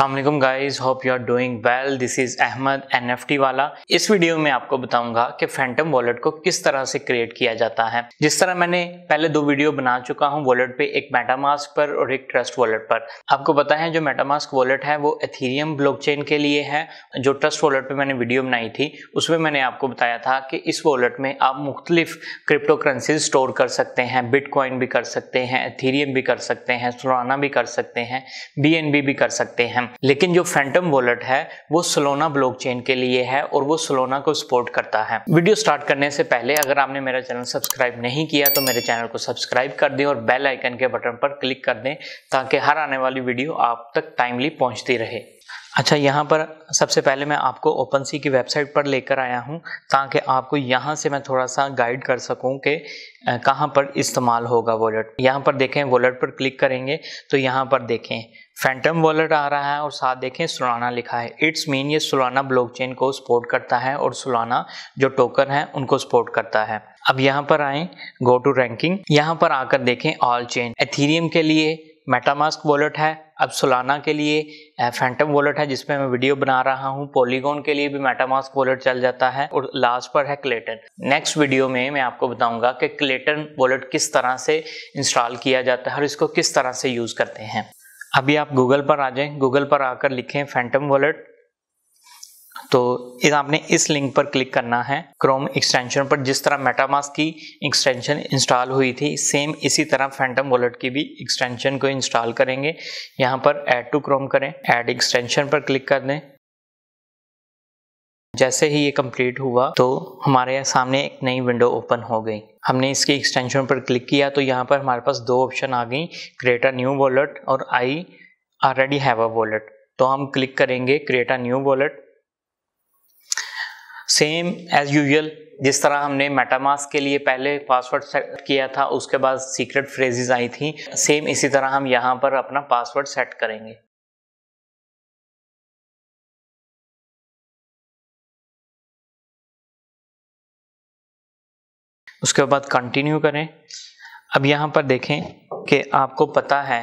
अल्लाम guys hope you are doing well this is Ahmad N F T वाला इस video में आपको बताऊंगा कि फैंटम वॉलेट को किस तरह से क्रिएट किया जाता है जिस तरह मैंने पहले दो वीडियो बना चुका हूँ वॉलेट पे एक मेटामास्क पर और एक ट्रस्ट वॉलेट पर आपको पता है जो मेटामास्क वॉलेट है वो एथीरियम ब्लॉक चेन के लिए है जो ट्रस्ट वॉलेट पर मैंने वीडियो बनाई थी उसमें मैंने आपको बताया था कि इस वॉलेट में आप मुख्तलिफ क्रिप्टो करेंसीज स्टोर कर सकते हैं बिटकॉइन भी कर सकते हैं एथीरियम भी कर सकते हैं सुराना भी कर सकते हैं बी भी कर सकते हैं हैं लेकिन जो फैंटम वॉलेट है वो सोलोना ब्लॉकचेन के लिए है और वो सोलोना को सपोर्ट करता है वीडियो स्टार्ट करने से पहले अगर आपने मेरा चैनल सब्सक्राइब नहीं किया तो मेरे चैनल को सब्सक्राइब कर दें और बेल आइकन के बटन पर क्लिक कर दें ताकि हर आने वाली वीडियो आप तक टाइमली पहुंचती रहे अच्छा यहाँ पर सबसे पहले मैं आपको ओपन सी की वेबसाइट पर लेकर आया हूँ ताकि आपको यहाँ से मैं थोड़ा सा गाइड कर सकूँ कि कहाँ पर इस्तेमाल होगा वॉलेट यहाँ पर देखें वॉलेट पर क्लिक करेंगे तो यहाँ पर देखें फैंटम वॉलेट आ रहा है और साथ देखें सुलाना लिखा है इट्स मीन ये सुलाना ब्लॉकचेन को सपोर्ट करता है और सुलाना जो टोकन है उनको सपोर्ट करता है अब यहाँ पर आए गो टू रैंकिंग यहाँ पर आकर देखें ऑल चेन एथीरियम के लिए मेटामास्क वॉलेट है अब सोलाना के लिए फैंटम वॉलेट है जिसपे मैं वीडियो बना रहा हूँ पॉलीगॉन के लिए भी मेटामास्क वॉलेट चल जाता है और लास्ट पर है क्लेटन नेक्स्ट वीडियो में मैं आपको बताऊंगा कि क्लेटन वॉलेट किस तरह से इंस्टॉल किया जाता है और इसको किस तरह से यूज़ करते हैं अभी आप गूगल पर आ जाएं गूगल पर आकर लिखें फैंटम वॉलेट तो इस आपने इस लिंक पर क्लिक करना है क्रोम एक्सटेंशन पर जिस तरह मेटामास की एक्सटेंशन इंस्टॉल हुई थी सेम इसी तरह फैंटम वॉलेट की भी एक्सटेंशन को इंस्टॉल करेंगे यहाँ पर ऐड टू क्रोम करें ऐड एक्सटेंशन पर क्लिक कर दें जैसे ही ये कंप्लीट हुआ तो हमारे सामने एक नई विंडो ओपन हो गई हमने इसके एक्सटेंशन पर क्लिक किया तो यहाँ पर हमारे पास दो ऑप्शन आ गई क्रिएट अ न्यू वॉलेट और I already have a wallet तो हम क्लिक करेंगे create a new wallet same as usual जिस तरह हमने मेटामास के लिए पहले पासवर्ड सेट किया था उसके बाद सीक्रेट फ्रेजेज आई थी सेम इसी तरह हम यहाँ पर अपना पासवर्ड सेट करेंगे उसके बाद कंटिन्यू करें अब यहाँ पर देखें कि आपको पता है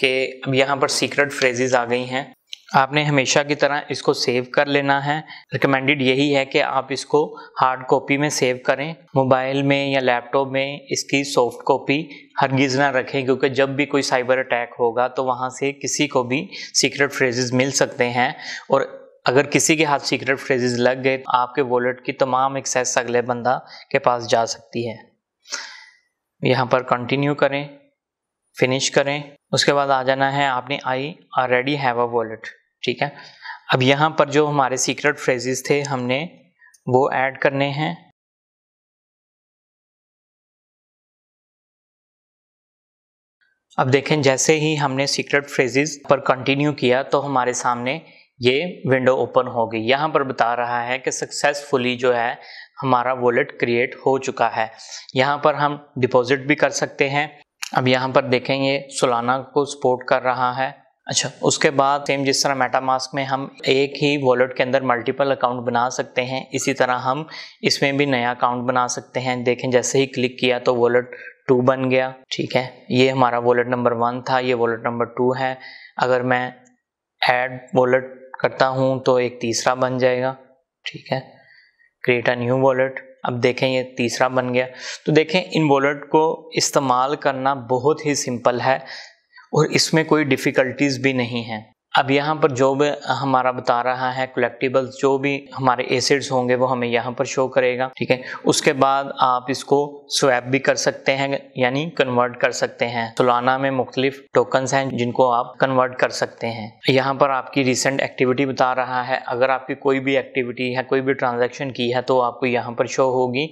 कि अब यहाँ पर सीक्रेट फ्रेजेज आ गई हैं आपने हमेशा की तरह इसको सेव कर लेना है रिकमेंडेड यही है कि आप इसको हार्ड कॉपी में सेव करें मोबाइल में या लैपटॉप में इसकी सॉफ्ट कॉपी हरगिज़ ना रखें क्योंकि जब भी कोई साइबर अटैक होगा तो वहाँ से किसी को भी सीक्रेट फ्रेजेस मिल सकते हैं और अगर किसी के हाथ सीक्रेट फ्रेजेस लग गए तो आपके वॉलेट की तमाम एक्सेस अगले बंदा के पास जा सकती है यहाँ पर कंटिन्यू करें फिनिश करें उसके बाद आ जाना है आपने I already have a wallet ठीक है अब यहाँ पर जो हमारे सीक्रेट फ्रेजेस थे हमने वो ऐड करने हैं अब देखें जैसे ही हमने सीक्रेट फ्रेजेस पर कंटिन्यू किया तो हमारे सामने ये विंडो ओपन हो गई यहाँ पर बता रहा है कि सक्सेसफुली जो है हमारा वॉलेट क्रिएट हो चुका है यहाँ पर हम डिपॉजिट भी कर सकते हैं अब यहाँ पर देखेंगे सोलाना को सपोर्ट कर रहा है अच्छा उसके बाद सेम जिस तरह मेटामास्क में हम एक ही वॉलेट के अंदर मल्टीपल अकाउंट बना सकते हैं इसी तरह हम इसमें भी नया अकाउंट बना सकते हैं देखें जैसे ही क्लिक किया तो वॉलेट टू बन गया ठीक है ये हमारा वॉलेट नंबर वन था ये वॉलेट नंबर टू है अगर मैं ऐड वॉलेट करता हूँ तो एक तीसरा बन जाएगा ठीक है क्रिएट अ न्यू वॉलेट अब देखें ये तीसरा बन गया तो देखें इन वॉलेट को इस्तेमाल करना बहुत ही सिंपल है और इसमें कोई डिफ़िकल्टीज़ भी नहीं है अब यहाँ पर जो भी हमारा बता रहा है कलेक्टिबल्स जो भी हमारे एसिड्स होंगे वो हमें यहाँ पर शो करेगा ठीक है उसके बाद आप इसको स्वैप भी कर सकते हैं यानी कन्वर्ट कर सकते हैं सोलाना में मुख्तलिफ टोकन्स हैं जिनको आप कन्वर्ट कर सकते हैं यहाँ पर आपकी रिसेंट एक्टिविटी बता रहा है अगर आपकी कोई भी एक्टिविटी है कोई भी ट्रांजेक्शन की है तो आपको यहाँ पर शो होगी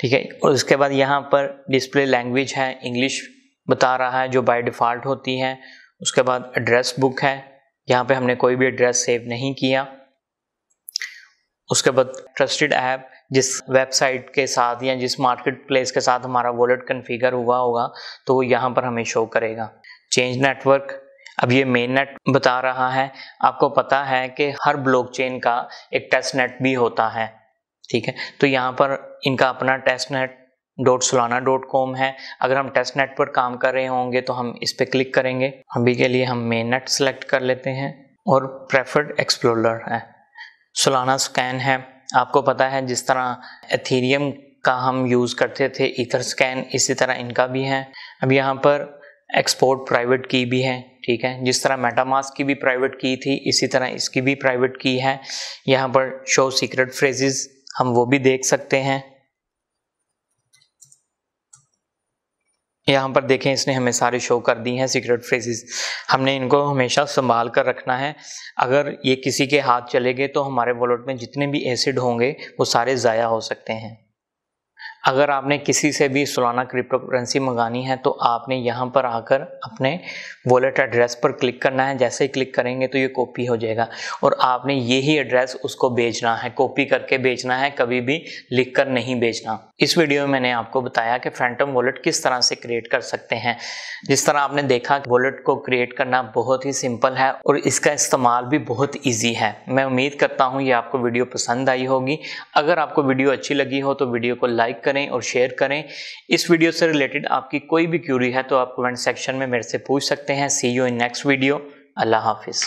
ठीक है और उसके बाद यहाँ पर डिस्प्ले लैंग्वेज है इंग्लिश बता रहा है जो बाई डिफ़ॉल्ट होती है उसके बाद एड्रेस बुक है यहाँ पे हमने कोई भी एड्रेस सेव नहीं किया उसके बाद ट्रस्टेड ऐप जिस वेबसाइट के साथ या जिस मार्केट प्लेस के साथ हमारा वॉलेट कन्फिगर हुआ होगा तो वो यहाँ पर हमें शो करेगा चेंज नेटवर्क अब ये मेन नेट बता रहा है आपको पता है कि हर ब्लॉकचेन का एक टेस्ट नेट भी होता है ठीक है तो यहाँ पर इनका अपना test net dot Solana dot com है अगर हम टेस्ट नेट पर काम कर रहे होंगे तो हम इस पर क्लिक करेंगे अभी के लिए हम मेन नेट सेलेक्ट कर लेते हैं और प्रेफर्ड एक्सप्लोरर है सोलाना स्कैन है आपको पता है जिस तरह एथीरियम का हम यूज़ करते थे ईथर स्कैन इसी तरह इनका भी है अब यहाँ पर एक्सपोर्ट प्राइवेट की भी है ठीक है जिस तरह मेटामास की भी प्राइवेट की थी इसी तरह इसकी भी प्राइवेट की है यहाँ पर शो सीक्रेट फ्रेजेस हम वो भी देख सकते हैं यहाँ पर देखें इसने हमें सारे शो कर दी हैं सीक्रेट फ्रेजेस हमने इनको हमेशा संभाल कर रखना है अगर ये किसी के हाथ चले गए तो हमारे वॉलेट में जितने भी एसिड होंगे वो सारे ज़ाया हो सकते हैं अगर आपने किसी से भी सोलाना क्रिप्टो करेंसी मंगानी है तो आपने यहाँ पर आकर अपने वॉलेट एड्रेस पर क्लिक करना है जैसे ही क्लिक करेंगे तो ये कॉपी हो जाएगा और आपने यही एड्रेस उसको भेजना है कॉपी करके भेजना है कभी भी लिख कर नहीं भेजना इस वीडियो में मैंने आपको बताया कि फैंटम वॉलेट किस तरह से क्रिएट कर सकते हैं जिस तरह आपने देखा वॉलेट को क्रिएट करना बहुत ही सिंपल है और इसका इस्तेमाल भी बहुत ईजी है मैं उम्मीद करता हूँ ये आपको वीडियो पसंद आई होगी अगर आपको वीडियो अच्छी लगी हो तो वीडियो को लाइक करें और शेयर करें इस वीडियो से रिलेटेड आपकी कोई भी क्यूरी है तो आप कमेंट सेक्शन में मेरे से पूछ सकते हैं see you in next video अल्लाह हाफिज़